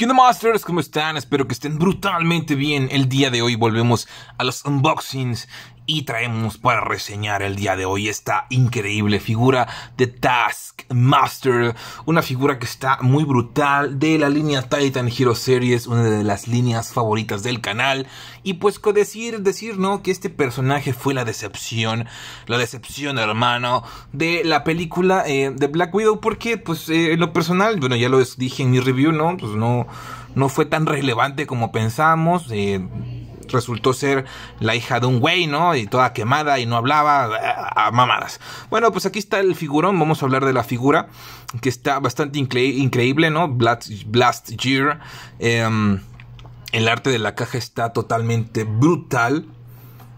¿Qué Masters? ¿Cómo están? Espero que estén brutalmente bien. El día de hoy volvemos a los unboxings y traemos para reseñar el día de hoy esta increíble figura de Taskmaster, una figura que está muy brutal de la línea Titan Hero Series, una de las líneas favoritas del canal y pues decir, decir no que este personaje fue la decepción, la decepción hermano de la película eh, de Black Widow porque pues eh, en lo personal, bueno ya lo dije en mi review, no, pues no, no fue tan relevante como pensamos, eh, resultó ser la hija de un güey, ¿no? Y toda quemada y no hablaba eh, a, mamadas. Bueno, pues aquí está el figurón, vamos a hablar de la figura, que está bastante increíble, ¿no? Blast, Gear. Em, el arte de la caja está totalmente brutal.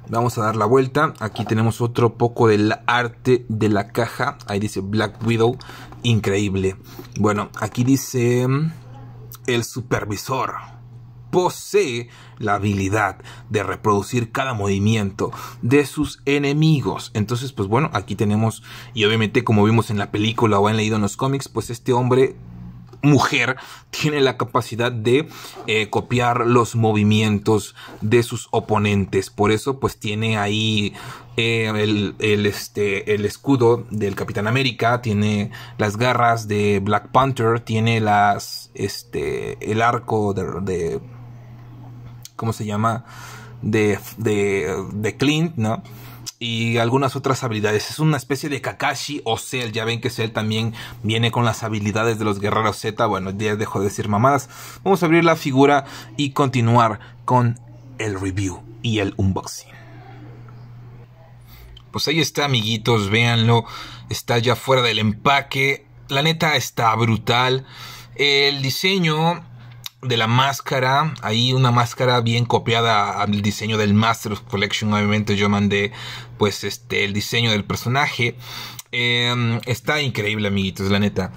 Vamos a dar la vuelta. Aquí tenemos otro poco del arte de la caja. Ahí dice Black Widow. Increíble. Bueno, aquí dice em, el supervisor posee la habilidad de reproducir cada movimiento de sus enemigos. Entonces, pues bueno, aquí tenemos, y obviamente como vimos en la película o han leído en los cómics, pues este hombre mujer tiene la capacidad de eh, copiar los movimientos de sus oponentes. Por eso, pues tiene ahí eh, el, este, el escudo del Capitán América, tiene las garras de Black Panther, tiene las, este, el arco de ¿cómo se llama? De, de, de Clint, ¿no? y algunas otras habilidades. Es una especie de Kakashi o Cell. Ya ven que Cell también viene con las habilidades de los guerreros Z. Bueno, ya dejo de decir mamadas. Vamos a abrir la figura y continuar con el review y el unboxing. Pues ahí está, amiguitos, véanlo. Está ya fuera del empaque. La neta está brutal. El diseño de la máscara, ahí una máscara bien copiada al diseño del master Collection, obviamente yo mandé pues este el diseño del personaje. Em, está increíble, amiguitos, la neta.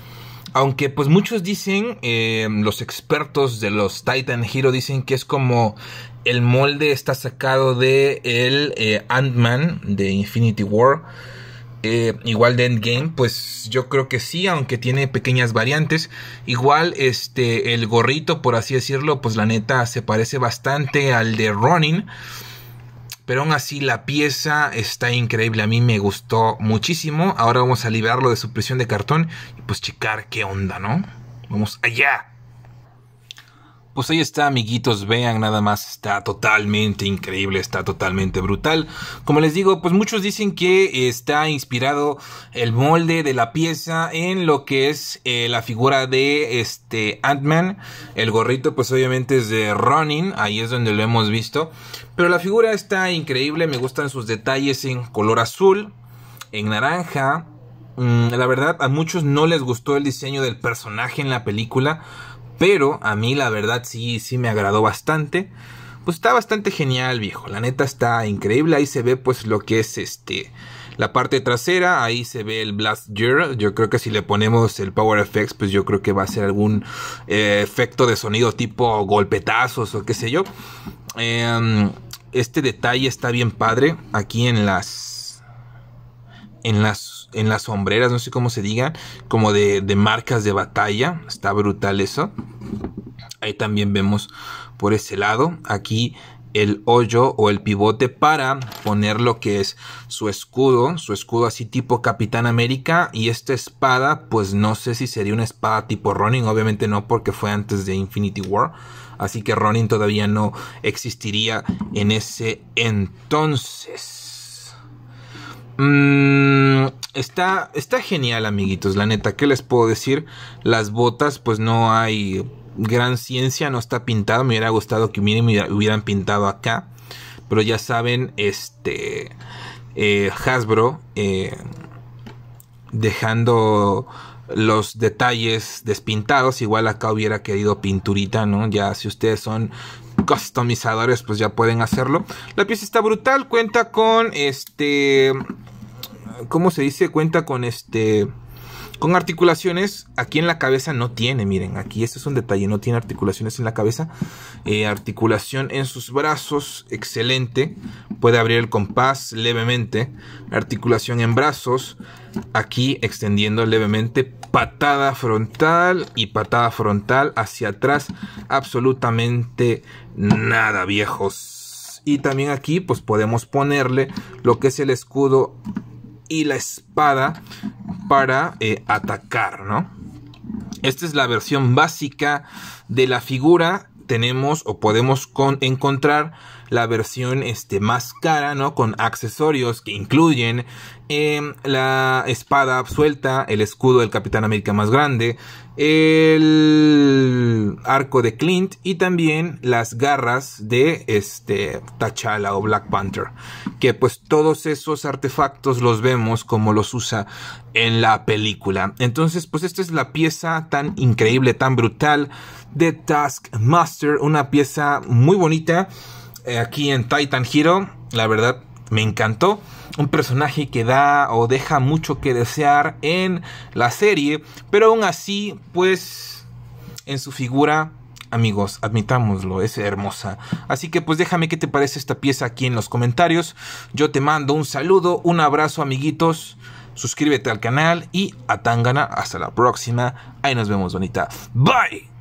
Aunque pues muchos dicen, em, los expertos de los Titan Hero dicen que es como el molde está sacado de el eh, Ant-Man de Infinity War. Eh, igual de Endgame, pues yo creo que sí, aunque tiene pequeñas variantes. Igual, este, el gorrito, por así decirlo, pues la neta se parece bastante al de Ronin. Pero aún así la pieza está increíble, a mí me gustó muchísimo. Ahora vamos a liberarlo de su prisión de cartón y pues checar qué onda, ¿no? Vamos allá. Pues ahí está, amiguitos, vean nada más, está totalmente increíble, está totalmente brutal. Como les digo, pues muchos dicen que está inspirado el molde de la pieza en lo que es eh, la figura de este Ant-Man. El gorrito pues obviamente es de Ronin, ahí es donde lo hemos visto. Pero la figura está increíble, me gustan sus detalles en color azul, en naranja, mm, la verdad a muchos no les gustó el diseño del personaje en la película, pero a mí la verdad sí, sí me agradó bastante. Pues está bastante genial, viejo. La neta está increíble. Ahí se ve pues lo que es este... La parte trasera, ahí se ve el Blast Gear. Yo creo que si le ponemos el Power Effects, pues yo creo que va a ser algún eh, efecto de sonido tipo golpetazos o qué sé yo. Em, este detalle está bien padre. Aquí en las... En las en las sombreras, no sé cómo se digan, como de, marcas de batalla. Está brutal eso. Ahí también vemos por ese lado. Aquí el hoyo o el pivote para poner lo que es su escudo, su escudo así tipo Capitán América y esta espada, pues no sé si sería una espada tipo Ronin, obviamente no porque fue antes de Infinity War, así que Ronin todavía no existiría en ese entonces. Mmm Está, está genial, amiguitos, la neta, ¿qué les puedo decir? Las botas, pues no hay gran ciencia, no está pintado. Me hubiera gustado que me hubieran pintado acá. Pero ya saben, este eh, Hasbro, eh, dejando los detalles despintados, igual acá hubiera querido pinturita, ¿no? Ya si ustedes son customizadores, pues ya pueden hacerlo. La pieza está brutal, cuenta con este ¿cómo se dice? Cuenta con este con articulaciones aquí en la cabeza no tiene, miren, aquí este es un detalle, no tiene articulaciones en la cabeza, eh, articulación en sus brazos, excelente, puede abrir el compás levemente, articulación en brazos, aquí extendiendo levemente, patada frontal y patada frontal hacia atrás, absolutamente nada viejos. Y también aquí pues podemos ponerle lo que es el escudo y la espada para eh, atacar, ¿no? Esta es la versión básica de la figura. Tenemos o podemos encontrar la versión este, más cara, ¿no? Con accesorios que incluyen em, la espada suelta, el escudo del Capitán América más grande, el arco de Clint y también las garras de este T'Challa o Black Panther, que pues todos esos artefactos los vemos como los usa en la película. Entonces, pues esta es la pieza tan increíble, tan brutal de Taskmaster, una pieza muy bonita eh, aquí en Titan Hero, la verdad me encantó un personaje que da o deja mucho que desear en la serie, pero aún así, pues en su figura, amigos, admitámoslo, es hermosa. Así que pues déjame qué te parece esta pieza aquí en los comentarios. Yo te mando un saludo, un abrazo, amiguitos. Suscríbete al canal y a Tangana. Hasta la próxima. Ahí nos vemos, bonita. Bye.